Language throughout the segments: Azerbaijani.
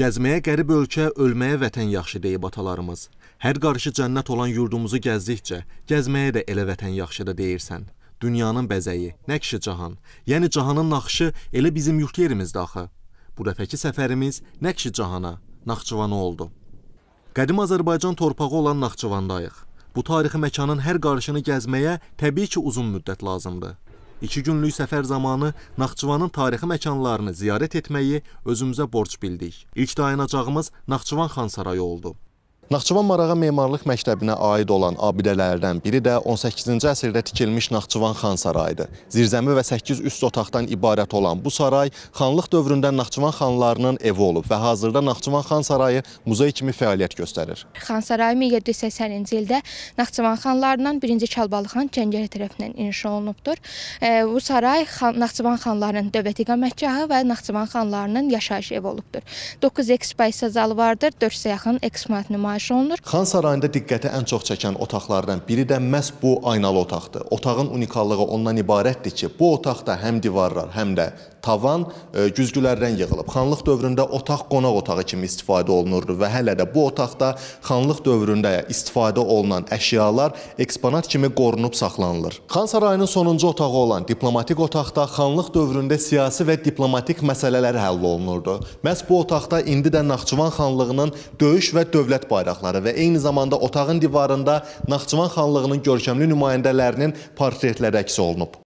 Gəzməyə qərib ölkə, ölməyə vətən yaxşı deyib atalarımız. Hər qarşı cənnət olan yurdumuzu gəzdikcə, gəzməyə də elə vətən yaxşı da deyirsən. Dünyanın bəzəyi, nəqşi cahan, yəni cahanın naxışı elə bizim yurt yerimizdə axı. Bu dəfəki səfərimiz nəqşi cahana, Naxçıvana oldu. Qədim Azərbaycan torpağı olan Naxçıvandayıq. Bu tarixi məkanın hər qarışını gəzməyə təbii ki, uzun müddət lazımdır. İki günlük səfər zamanı Naxçıvanın tarixi məkanlarını ziyarət etməyi özümüzə borc bildik. İlk dayanacağımız Naxçıvan Xan Sarayı oldu. Naxçıvan Marağa Memarlıq Məktəbinə aid olan abidələrdən biri də 18-ci əsrdə tikilmiş Naxçıvan xan sarayıdır. Zirzəmi və 8 üst otaqdan ibarət olan bu saray xanlıq dövründə Naxçıvan xanlarının evi olub və hazırda Naxçıvan xan sarayı muzey kimi fəaliyyət göstərir. Xan sarayı 1780-ci ildə Naxçıvan xanlarından 1-ci Kalbalı xan Cəngəli tərəfindən inşa olunubdur. Bu saray Naxçıvan xanlarının dövlət iqamətgahı və Naxçıvan xanlarının yaşayış evi olubdur. 9 ekspozisiya zalı vardır, 400-ə yaxın eksponat nümayiş nümayiş olunur. Xan sarayında diqqəti ən çox çəkən otaqlardan biri də məhz bu aynalı otaqdır. Otağın unikallığı ondan ibarətdir ki, bu otaqda həm divarlar, həm də tavan e, güzgülərdən yığılıb. Xanlıq dövründə otaq qonaq otağı kimi istifadə olunurdu və hələ də bu otaqda xanlıq dövründə istifadə olunan əşyalar eksponat kimi qorunub saxlanılır. Xan sarayının sonuncu otağı olan diplomatik otaqda xanlıq dövründə siyasi və diplomatik məsələlər həll olunurdu. Məhz bu otaqda indi də Naxçıvan xanlığının döyüş və dövlət bayraqları bayraqları və eyni zamanda otağın divarında Naxçıvan xanlığının görkəmli nümayəndələrinin portretləri əks olunub.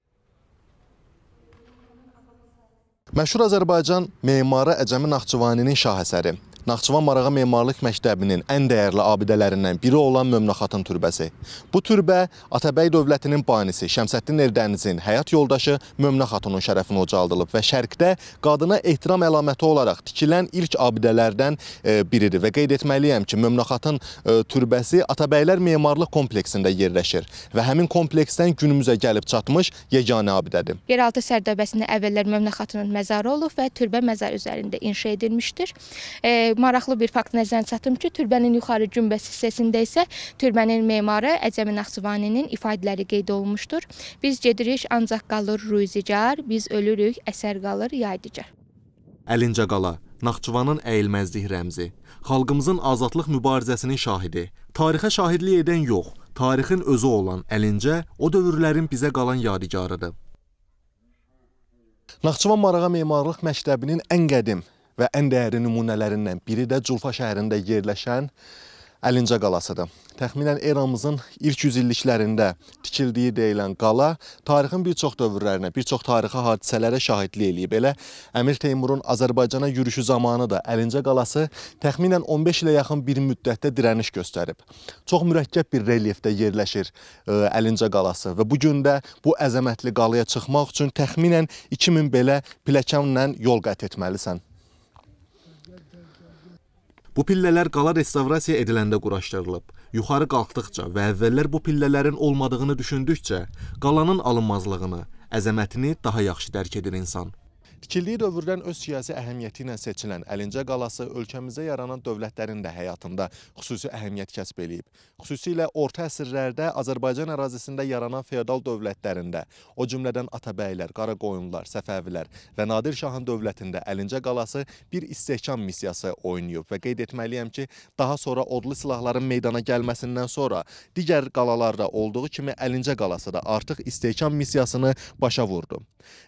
Məşhur Azərbaycan memarı Əcəmi Naxçıvaninin şah əsəri Naxçıvan Marağa Memarlıq Məktəbinin ən dəyərli abidələrindən biri olan Mömnaxatın türbəsi. Bu türbə Atabəy dövlətinin banisi Şəmsəddin Eldənizin həyat yoldaşı Mömnaxatunun şərəfinə ucaldılıb və şərqdə qadına ehtiram əlaməti olaraq tikilən ilk abidələrdən e, biridir və qeyd etməliyəm ki, Mömnaxatın e, türbəsi Atabəylər memarlıq kompleksində yerləşir və həmin kompleksdən günümüzə gəlib çatmış yeganə abidədir. Yeraltı sərdəbəsində əvvəllər Mömnaxatının məzarı olub və türbə məzar üzərində inşa edilmişdir. E, maraqlı bir fakt nəzərə çatım ki, türbənin yuxarı günbəz hissəsində isə türbənin memarı Əcəmi Naxçıvaninin ifadələri qeyd olunmuşdur. Biz gedirik ancaq qalır ruzigar, biz ölürük, əsər qalır yadigar. Əlincə qala Naxçıvanın əyilməzlik rəmzi, xalqımızın azadlıq mübarizəsinin şahidi, tarixə şahidlik edən yox, tarixin özü olan Əlincə o dövrlərin bizə qalan yadigarıdır. Naxçıvan Marağa Memarlıq Məktəbinin ən qədim və ən dəyəri nümunələrindən biri də Culfa şəhərində yerləşən Əlincə qalasıdır. Təxminən eramızın ilk yüzilliklərində tikildiyi deyilən qala tarixin bir çox dövrlərinə, bir çox tarixi hadisələrə şahidlik eləyib. Elə Əmir Teymurun Azərbaycana yürüşü zamanı da Əlincə qalası təxminən 15 ilə yaxın bir müddətdə dirəniş göstərib. Çox mürəkkəb bir relyefdə yerləşir e, Əlincə qalası və bu gün də bu əzəmətli qalaya çıxmaq üçün təxminən 2000 belə pilləkənlə yol qət etməlisən. Bu pillələr qala restavrasiya ediləndə quraşdırılıb. Yuxarı qalxdıqca və əvvəllər bu pillələrin olmadığını düşündükcə qalanın alınmazlığını, əzəmətini daha yaxşı dərk edir insan. İkilliyi dövrdən öz siyasi əhəmiyyəti ilə seçilən Əlincə qalası ölkəmizdə yaranan dövlətlərin də həyatında xüsusi əhəmiyyət kəsb eləyib. Xüsusilə orta əsrlərdə Azərbaycan ərazisində yaranan feodal dövlətlərində, o cümlədən Atabəylər, Qaraqoyunlar, Səfəvilər və Nadir Şahın dövlətində Əlincə qalası bir istehkam missiyası oynayıb və qeyd etməliyəm ki, daha sonra odlu silahların meydana gəlməsindən sonra digər qalalarda olduğu kimi Əlincə qalası da artıq istehkam missiyasını başa vurdu.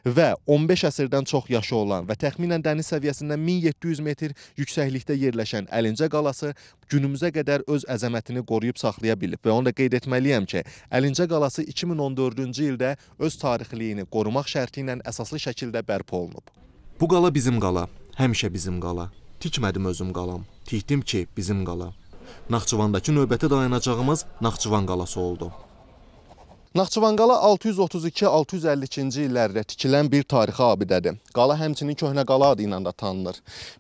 Və 15 əsrdən çox çox yaşı olan və təxminən dəniz səviyyəsindən 1700 metr yüksəklikdə yerləşən Əlincə qalası günümüzə qədər öz əzəmətini qoruyub saxlaya bilib və onu da qeyd etməliyəm ki, Əlincə qalası 2014-cü ildə öz tarixliyini qorumaq şərti ilə əsaslı şəkildə bərpa olunub. Bu qala bizim qala, həmişə bizim qala. Tikmədim özüm qalam, tikdim ki, bizim qala. Naxçıvandakı növbəti dayanacağımız Naxçıvan qalası oldu. Naxçıvanqala 632-652-ci illərdə tikilən bir tarixi abidədir. Qala həmçinin köhnə qala adı ilə də tanınır.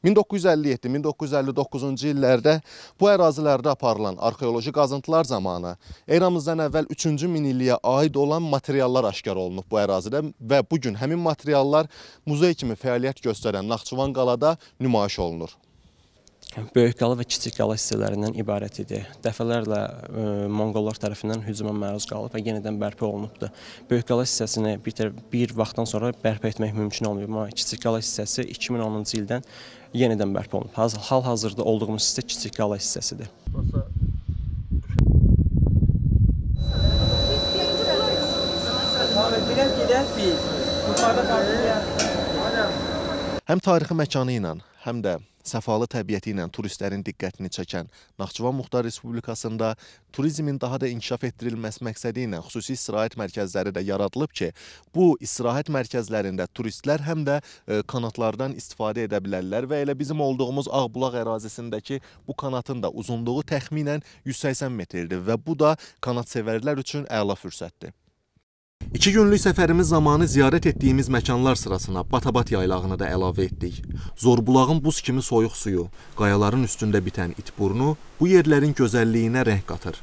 1957-1959-cu illərdə bu ərazilərdə aparılan arxeoloji qazıntılar zamanı eramızdan əvvəl 3-cü minilliyə aid olan materiallar aşkar olunub bu ərazidə və bugün həmin materiallar muzey kimi fəaliyyət göstərən Naxçıvanqalada nümayiş olunur böyük qala və kiçik qala hissələrindən ibarət idi. Dəfələrlə ə, e, Monqollar tərəfindən hücuma məruz qalıb və yenidən bərpa olunubdur. Böyük qala hissəsini bir, bir vaxtdan sonra bərpa etmək mümkün olmayıb, amma kiçik qala hissəsi 2010-cu ildən yenidən bərpa olunub. Hal-hazırda olduğumuz hissə kiçik qala hissəsidir. Burası Bilək gedək biz. Həm tarixi məkanı ilə, həm də Səfalı təbiəti ilə turistlərin diqqətini çəkən Naxçıvan Muxtar Respublikasında turizmin daha da inkişaf etdirilməsi məqsədi ilə xüsusi istirahət mərkəzləri də yaradılıb ki, bu istirahət mərkəzlərində turistlər həm də e, kanatlardan istifadə edə bilərlər və elə bizim olduğumuz Ağbulaq ərazisindəki bu kanatın da uzunluğu təxminən 180 metrdir və bu da kanatsevərlər üçün əla fürsətdir. İki günlük səfərimiz zamanı ziyarət etdiyimiz məkanlar sırasına Batabat yaylağını da əlavə etdik. Zorbulağın buz kimi soyuq suyu, qayaların üstündə bitən itburnu bu yerlərin gözəlliyinə rəng qatır.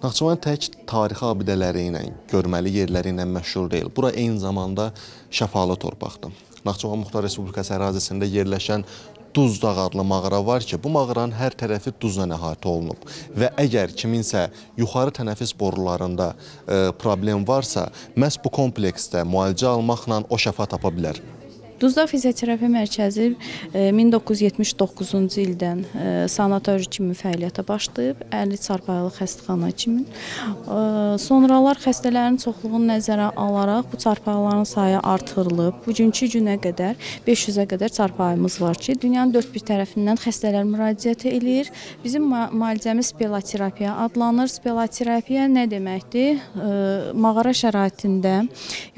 Naxçıvan tək tarixi abidələri ilə, görməli yerləri ilə məşhur deyil. Bura eyni zamanda şəfalı torpaqdır. Naxçıvan Muxtar Respublikası ərazisində yerləşən Duz dağ adlı mağara var ki, bu mağaranın hər tərəfi duzla əhatə olunub və əgər kiminsə yuxarı tənəffüs borularında ə, e, problem varsa, məhz bu kompleksdə müalicə almaqla o şəfa tapa bilər. Duzda fizioterapiya mərkəzi 1979-cu e, ildən e, sanatoriy kimi fəaliyyətə başlayıb, 50 çarpayılıq xəstəxana kimi. E, sonralar xəstələrin çoxluğunu nəzərə alaraq bu çarpayıların sayı artırılıb. Bugünkü günə qədər 500-ə qədər çarpayımız var ki, dünyanın dörd bir tərəfindən xəstələr müraciət edir. Bizim müalicəmiz speloterapiya adlanır. Speloterapiya nə deməkdir? Mağara şəraitində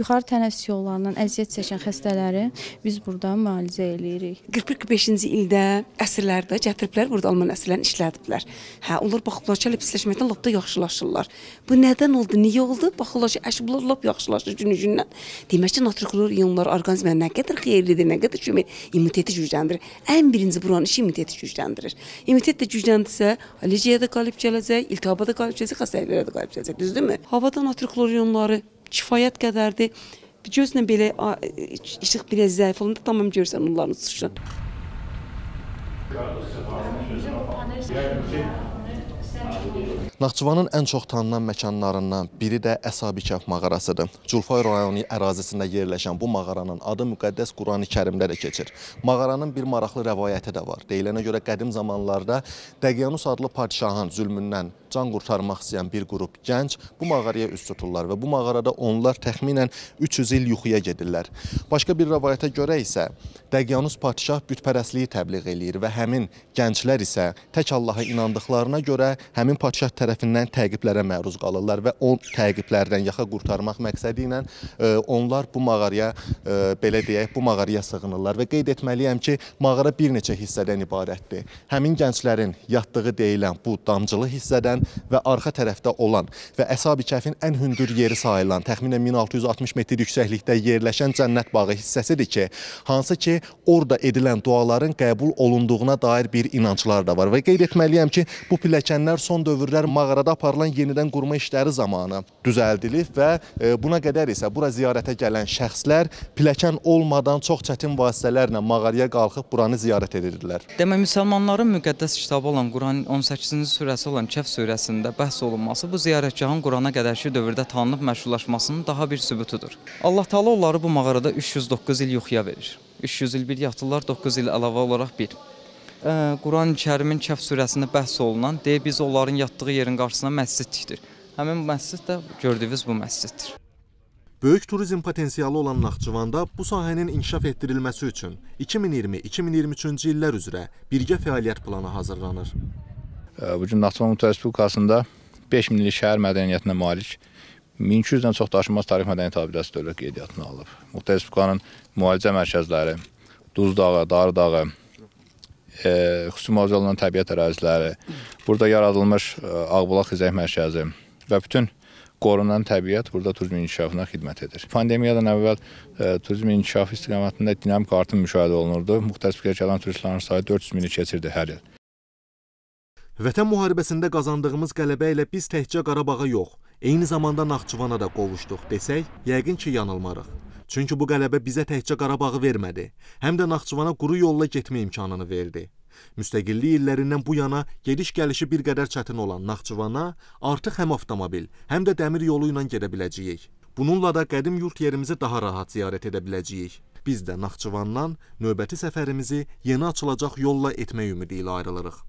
yuxarı tənəffüs yollarından əziyyət çəkən xəstələri biz burada müalicə eləyirik. 41-45-ci ildə əsirlərdə gətiriblər, burada alman əsirlərini işlədiblər. Hə, onlar baxıblar ki, həbsləşməkdən lap da yaxşılaşırlar. Bu nədən oldu, niyə oldu? Baxırlar ki, əşblar lap yaxşılaşır günü-gündən. Demək ki, natriklor ionlar orqanizmə nə qədər xeyirlidir, nə qədər kömək immuniteti gücləndirir. Ən birinci buranın işi immuniteti gücləndirir. İmmunitet də gücləndirsə, allergiyaya da qalib gələcək, iltihaba da qalib gələcək, xəstəliklərə də qalib gələcək, düzdürmü? Havada natriklor ionları kifayət qədərdir. Gözlə belə işıq belə zəif olanda tamam görürsən onların suçunu. Naxçıvanın ən çox tanınan məkanlarından biri də Əsabikəf mağarasıdır. Culfay rayonu ərazisində yerləşən bu mağaranın adı müqəddəs Qurani Kərimdə də keçir. Mağaranın bir maraqlı rəvayəti də var. Deyilənə görə qədim zamanlarda Dəqiyanus adlı padişahın zülmündən can qurtarmaq istəyən bir qrup gənc bu mağaraya üz tuturlar və bu mağarada onlar təxminən 300 il yuxuya gedirlər. Başqa bir rəvayətə görə isə Dəqyanus padşah bütpərəstliyi təbliğ eləyir və həmin gənclər isə tək Allaha inandıqlarına görə həmin padşah tərəfindən təqiblərə məruz qalırlar və o təqiblərdən yaxa qurtarmaq məqsədi ilə e, onlar bu mağaraya e, belə deyək, bu mağaraya sığınırlar və qeyd etməliyəm ki, mağara bir neçə hissədən ibarətdir. Həmin gənclərin yatdığı deyilən bu damcılı hissədən keçən və arxa tərəfdə olan və Əsabi Kəfin ən hündür yeri sayılan, təxminən 1660 metr yüksəklikdə yerləşən Cənnət bağı hissəsidir ki, hansı ki, orada edilən duaların qəbul olunduğuna dair bir inanclar da var və qeyd etməliyəm ki, bu pilləkənlər son dövrlər mağarada aparılan yenidən qurma işləri zamanı düzəldilib və e, buna qədər isə bura ziyarətə gələn şəxslər pilləkən olmadan çox çətin vasitələrlə mağaraya qalxıb buranı ziyarət edirdilər. Demək, müsəlmanların müqəddəs kitabı olan Quranın 18-ci surəsi olan Kəhf surəsi çevrəsində bəhs olunması bu ziyarətgahın Qurana qədərki dövrdə tanınıb məşhurlaşmasının daha bir sübutudur. Allah Taala onları bu mağarada 309 il yuxuya verir. 300 il bir yatırlar, 9 il əlavə olaraq bir. Quran-ı Kərimin Kəf surəsində bəhs olunan, deyə biz onların yatdığı yerin qarşısına məscid tikdir. Həmin məscid də gördüyünüz bu məsciddir. Böyük turizm potensialı olan Naxçıvanda bu sahənin inkişaf etdirilməsi üçün 2020-2023-cü illər üzrə birgə fəaliyyət planı hazırlanır. Bu gün Naxçıvan Muxtar Respublikasında 5 minlik şəhər mədəniyyətinə malik 1200-dən çox daşınmaz tarix mədəniyyət abidəsi dövlət qeydiyyatına alıb. Muxtar Respublikanın müalicə mərkəzləri, Duz dağı, Dar dağı, e, xüsusi müalicə olunan təbiət əraziləri, burada yaradılmış e, Ağbulaq Xizək mərkəzi və bütün qorunan təbiət burada turizmin inkişafına xidmət edir. Pandemiyadan əvvəl e, turizmin inkişafı istiqamətində dinamik artım müşahidə olunurdu. Müxtəlif gələn turistlərin sayı 400 mini keçirdi hər il. Vətən müharibəsində qazandığımız qələbə ilə biz təkcə Qarabağa yox, eyni zamanda Naxçıvana da qovuşduq desək, yəqin ki, yanılmarıq. Çünki bu qələbə bizə təkcə Qarabağı vermədi, həm də Naxçıvana quru yolla getmə imkanını verdi. Müstəqillik illərindən bu yana gediş-gəlişi bir qədər çətin olan Naxçıvana artıq həm avtomobil, həm də dəmir yolu ilə gedə biləcəyik. Bununla da qədim yurd yerimizi daha rahat ziyarət edə biləcəyik. Biz də Naxçıvandan növbəti səfərimizi yeni açılacaq yolla etmək ümidi ilə ayrılırıq.